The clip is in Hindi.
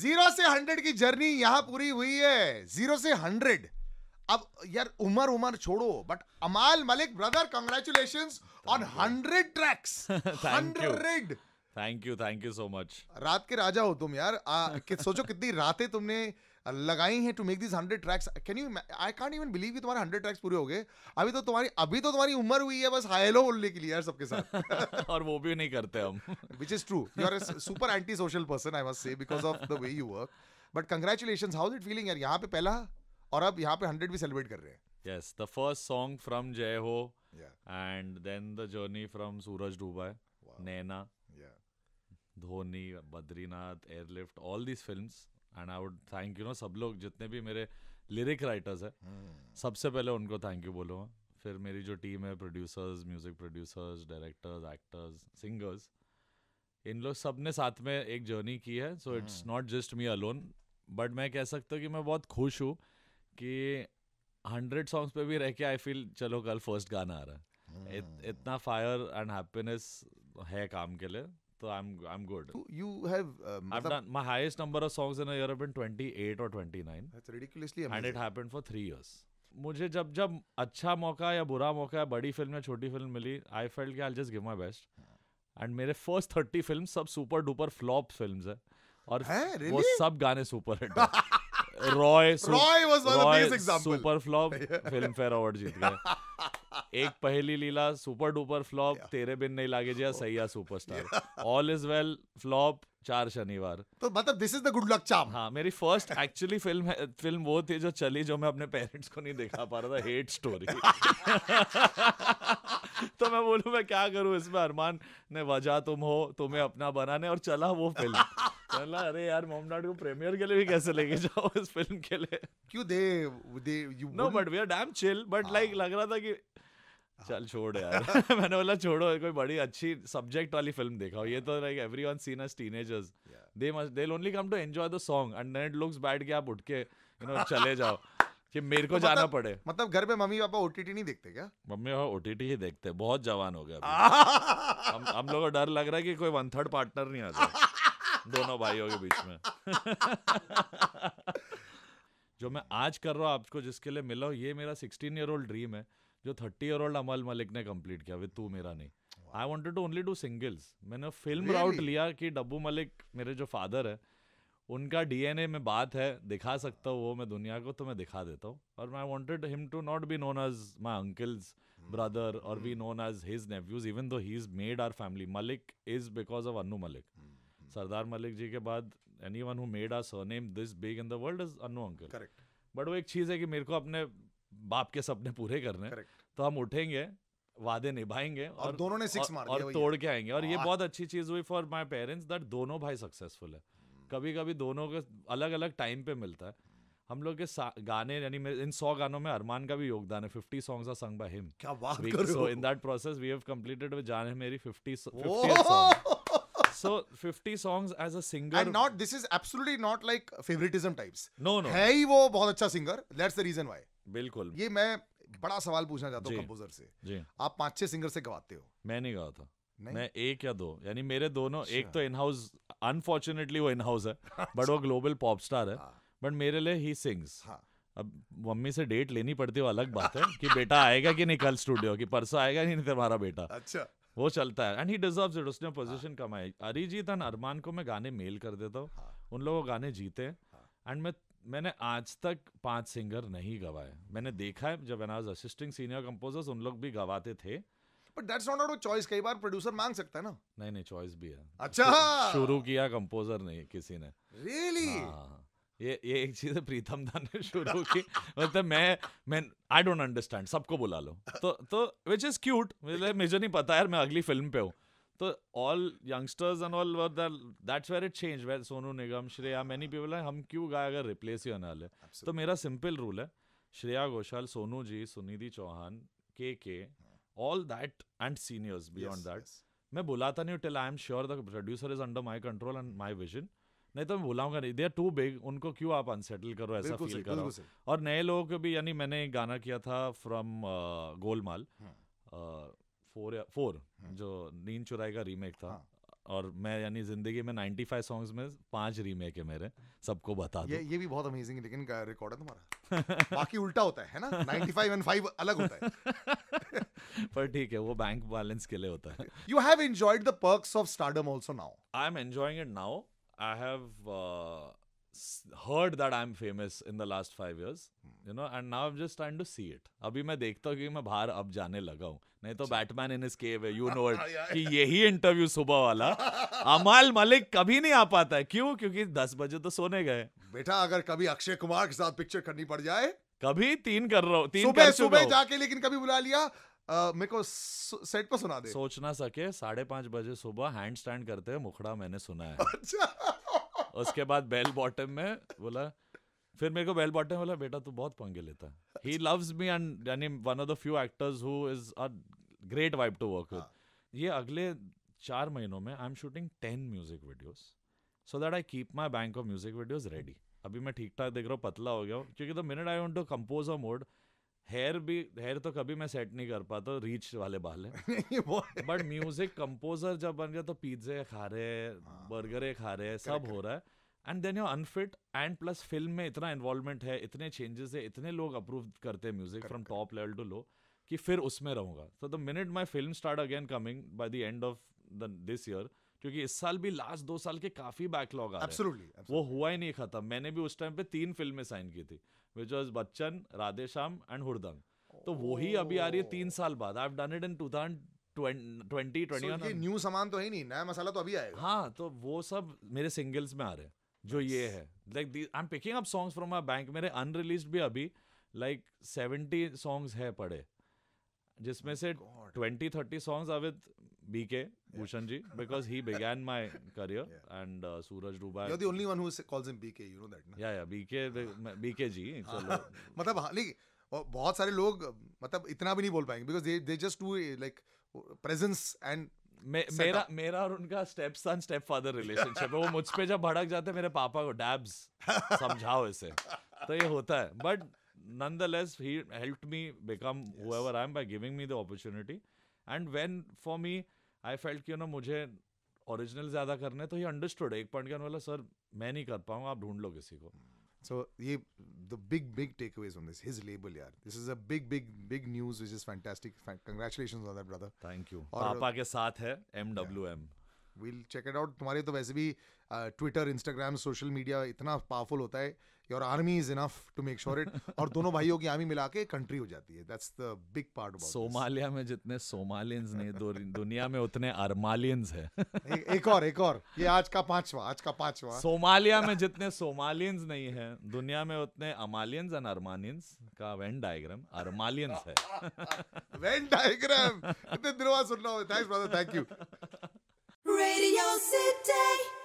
जीरो से हंड्रेड की जर्नी यहां पूरी हुई है जीरो से हंड्रेड अब यार उमर उमर छोड़ो but Amaal Malik brother congratulation on hundred tracks hundred thank you thank you so much रात के राजा हो तुम यार आ, कि, सोचो कितनी रातें तुमने लगाई हैं to make this hundred tracks can you I can't even believe कि तुम्हारे हंड्रेड ट्रैक्स पूरे हो गए अभी तो तुम्हारी अभी तो तुम्हारी उम्र हुई है बस हाई लो बोलने के लिए यार सबके साथ और वो भी नहीं करते हम which is true you are super anti social person I must say because of the way you work but congratulation how it feeling यार यहाँ पे पहला और अब यहाँ पे हंड्रेड भी सेलिब्रेट कर रहे हैं yes the first song from Jai Ho and then the journey from Suraj Dooba Naina Dhoni Badrinath Airlift all these films and I would thank you know सब लोग जितने भी मेरे लिरिक राइटर्स हैं सबसे पहले उनको थैंक यू बोलूँगा फिर मेरी जो टीम है producers music producers directors actors singers इन लोग सब ने साथ में एक जर्नी की है so it's not just me alone but मैं कह सकता हूँ कि मैं बहुत खुश हूँ कि हंड्रेड सॉन्ग्स पे भी रह के आई फील चलो कल फर्स्ट गाना आ रहा है हम्म। इत, इतना फायर एंड हैप्पीनेस है काम के लिए so I'm I'm good. You have uh, I've done my highest number of songs in a year have been 28 or 29. That's ridiculously amazing. And it happened for three years. मुझे जब जब अच्छा मौका या बुरा मौका या बड़ी फिल्म या छोटी फिल्म मिली आई फेल्ट कि I just give my best and मेरे फर्स्ट थर्टी फिल्म सब सुपर डुपर फ्लॉप फिल्म है और है, really? वो सब गाने super hit Roy Roy was super flop Filmfare award जीत गए एक पहली लीला सुपर डुपर फ्लॉप तेरे बिन नहीं लागे जिया सैया superstar all is well flop चार शनिवार तो मतलब this is the good luck charm हाँ मेरी फर्स्ट एक्चुअली फिल्म फिल्म वो थी जो चली जो मैं अपने पेरेंट्स को नहीं दिखा पा रहा था हेट स्टोरी तो मैं बोलू मैं क्या करूं इसमें अरमान ने वजह तुम हो तुम्हें अपना बनाने और चला वो फिल्म चला अरे यार मोमनाट को प्रीमियर के लिए भी कैसे लेके जाओ इस फिल्म के लिए क्यों दे दे you know but we are damn chill but like लग रहा था कि हाँ। चल छोड़ यार मैंने बोला छोड़ो कोई बड़ी अच्छी सब्जेक्ट वाली फिल्म देखा ये तो like every one scene as teenagers they must they only come to enjoy the song and then it looks bad कि आप उठ के यू नो चले जाओ कि मेरे को तो मतलब जाना मतलब, पड़े मतलब घर पे मम्मी पापा ओटीटी नहीं देखते क्या मम्मी पापा ओटीटी ही देखते हैं बहुत जवान हो गया हम हम लोगों को डर लग रहा है कि कोई वन थर्ड पार्टनर नहीं आता दोनों भाइयों के बीच में जो मैं आज कर रहा हूँ आपको जिसके लिए मिला हूँ ये मेरा सिक्सटीन ईयर ओल्ड ड्रीम है जो thirty year old Amaal Mallik ने कंप्लीट किया विद तू मेरा नहीं I wanted to only do singles मैंने फिल्म really? राउट लिया कि डब्बू मलिक मेरे जो फादर है उनका डीएनए में बात है दिखा सकता हूँ वो मैं दुनिया को तो मैं दिखा देता हूँ और I wanted him to not be known as my uncle's brother और be known as his nephews even though he is made our family Malik is because of Anu Malik Sardar Malik ji के बाद anyone who made our surname this big in the world is Anu uncle correct but वो एक चीज़ है कि मेरे को अपने बाप के सपने पूरे करने तो हम उठेंगे वादे निभाएंगे और, और दोनों ने सिक्स मार और, तोड़ के आएंगे और ये बहुत अच्छी चीज हुई फॉर माय पेरेंट्स दैट दोनों भाई सक्सेसफुल है कभी कभी दोनों के अलग अलग टाइम पे मिलता है हम लोग के गाने यानी इन सौ गानों में अरमान का भी योगदान है fifty songs are sung by him क्या बात कर रहे हो in that process we have completed with जान है मेरी 50 50th song so 50 songs as a singer and not this is absolutely not like favoritism types no no है ही वो बहुत अच्छा singer that's the reason why बिल्कुल ये मैं बड़ा सवाल पूछना चाहता हूँ कंपोजर से जी आप पांच छह सिंगर से गवाते हो मैं नहीं गवा था नहीं? मैं एक या दो यानी मेरे दोनों एक अच्छा। तो इन हाउस अनफॉर्चुनेटली वो इन हाउस है बट अच्छा। वो ग्लोबल पॉप स्टार है बट हाँ। मेरे लिए ही हाँ। सिंग्स अब मम्मी से डेट लेनी पड़ती है अलग बात है कि बेटा आएगा कि नहीं कल स्टूडियो की परसों आएगा नहीं तुम्हारा बेटा अच्छा वो चलता है एंड ही डिजर्व इट उसने पोजिशन हाँ। कमाई अरिजीत एंड अरमान को मैं गाने मेल कर देता हूँ उन लोगों गाने जीते हैं एंड मैं मैंने आज तक पांच सिंगर नहीं गवाए मैंने देखा है जब एनाज असिस्टिंग सीनियर कंपोजर्स उन लोग भी गवाते थे but that's not our choice कई बार प्रोड्यूसर मांग सकता है ना नहीं नहीं चॉइस भी है अच्छा शुरू किया कंपोजर नहीं किसी ने रियली really? हाँ, हाँ, हाँ। ये ये एक चीज है प्रीतम दा ने शुरू की मतलब मैं मैं आई डोंट अंडरस्टैंड सबको बुला लो तो तो व्हिच इज क्यूट मुझे नहीं पता यार मैं अगली फिल्म पे हूं तो all youngsters and all were that's where it change where Sonu Nigam Shreya Shreya, people है हम क्यों गाए अगर रिप्लेस ही होने वाले तो मेरा सिंपल रूल है श्रेया घोषाल सोनू जी Sunidhi Chauhan K K all that and seniors beyond that मैं बुलाता नहीं till I am sure the producer is under my control and my vision नहीं तो मैं बुलाऊंगा नहीं दे आर टू बिग उनको क्यों आप अनसेटल करो ऐसा फील करो और नए लोगों को भी यानी मैंने गाना किया था फ्रॉम uh, गोलमाल हाँ। uh, फोर या फोर हाँ। जो नीन चुराई का रीमेक था हाँ. और मैं यानी जिंदगी में 95 फाइव सॉन्ग्स में पांच रीमेक है मेरे सबको बता ये, ये भी बहुत अमेजिंग है लेकिन रिकॉर्ड है तुम्हारा बाकी उल्टा होता है ना 95 एंड फाइव अलग होता है पर ठीक है वो बैंक बैलेंस के लिए होता है you have enjoyed the perks of stardom also now I am enjoying it now I have heard that I'm famous in the last five years, you know, and now I'm just trying to see it. अभी मैं देखता हूँ कि मैं बाहर अब जाने लगा हूँ नहीं तो Batman in his cave you know it कि यही इंटरव्यू सुबह वाला अमाल मलिक कभी नहीं आ पाता है क्यों क्योंकि दस बजे तो सोने गए बेटा अगर कभी अक्षय कुमार के साथ पिक्चर करनी पड़ जाए कभी तीन कर रहा हूँ तीन सुबह सुबह जाके लेकिन कभी बुला लिया Uh, मेरे को सेट पर सुना दे सोच ना सके साढ़े पांच बजे सुबह हैंड स्टैंड करते हुए मुखड़ा मैंने सुना है अच्छा उसके बाद बेल बॉटम में बोला फिर मेरे को बेल बॉटम बोला बेटा तू बहुत पंगे लेता है ही लव्स मी एंड यानी one of the few actors who is a great vibe to work with ये अगले चार महीनों में I am shooting ten music videos so that I keep my bank of music videos ready अभी मैं ठीक ठाक देख रहा हूँ पतला हो गया हूँ क्योंकि the minute I want to compose a mode here भी हेयर तो कभी मैं सेट नहीं कर पाता रीच वाले बाल है बट म्यूजिक कंपोजर जब बन गया तो पिज्जे खा रहे हाँ, बर्गरे खा रहे सब हो रहा है and then you unfit and plus film में इतना इन्वॉल्वमेंट है इतने चेंजेस है इतने लोग अप्रूव करते हैं music from top level to low कि फिर उसमें रहूंगा so the minute my film start again coming by the end of the this year क्योंकि इस साल भी लास्ट दो साल के काफी बैकलॉग आ absolutely, absolutely. वो हुआ ही नहीं खत्म मैंने भी उस टाइम पे तीन फिल्में साइन की थी which was Bachchan Radhe Shyam and Hurdang तो वो ही अभी आ रही है तीन साल बाद I done it in two twenty twenty new सामान तो है नहीं नया मसाला तो अभी आएगा हाँ तो वो सब मेरे सिंगल्स में आ रहे हैं जो ये है like I am picking up songs from my bank मेरे अनरिलीज भी अभी लाइक सेवेंटी सॉन्ग्स है पड़े जिसमें oh से ट्वेंटी थर्टी सॉन्ग्स अविद BK yeah. ji because he began my career yeah. and uh, Suraj Dubai. You're the only one who calls him BK. You know that, na? Yeah, yeah. BK, BK ji. मतलब हाँ लेकिन और बहुत सारे लोग मतलब इतना भी नहीं बोल पाएंगे they they just do like presence and and मेरा मेरा और उनका step son step father relationship है वो मुझ पे जब भड़क जाते मेरे पापा को डैब्स समझाओ इसे तो ये होता है but nonetheless he helped me become yes. whoever i am by giving me the opportunity and when for me I felt कि ना मुझे ओरिजिनल ज़्यादा करने तो ये अंडरस्टूड है एक पॉइंट के वाला सर मैं नहीं कर पाऊंगा आप ढूंढ लो किसी को सो ये the big big takeaways on this his label यार this is a big big big news which is fantastic congratulations on that brother thank you और पापा के साथ है MWM we'll check it out तुम्हारे तो वैसे भी ट्विटर इंस्टाग्राम सोशल मीडिया इतना पावरफुल होता है your army is enough to make sure it और दोनों भाइयों की आर्मी मिला के कंट्री हो जाती है that's the big part Somalia में जितने सोमालियंस नहीं दुनिया में उतने अरमालियंस है एक और एक और ये आज का पांचवा आज का पांचवा सोमालिया में जितने सोमालियंस नहीं है दुनिया में उतने अमालियंस एंड अरमानियंस का वेन डायग्राम अरमालियंस है वेन डायग्राम इतने दिनों बाद सुन रहा हूँ thanks brother thank you Radio City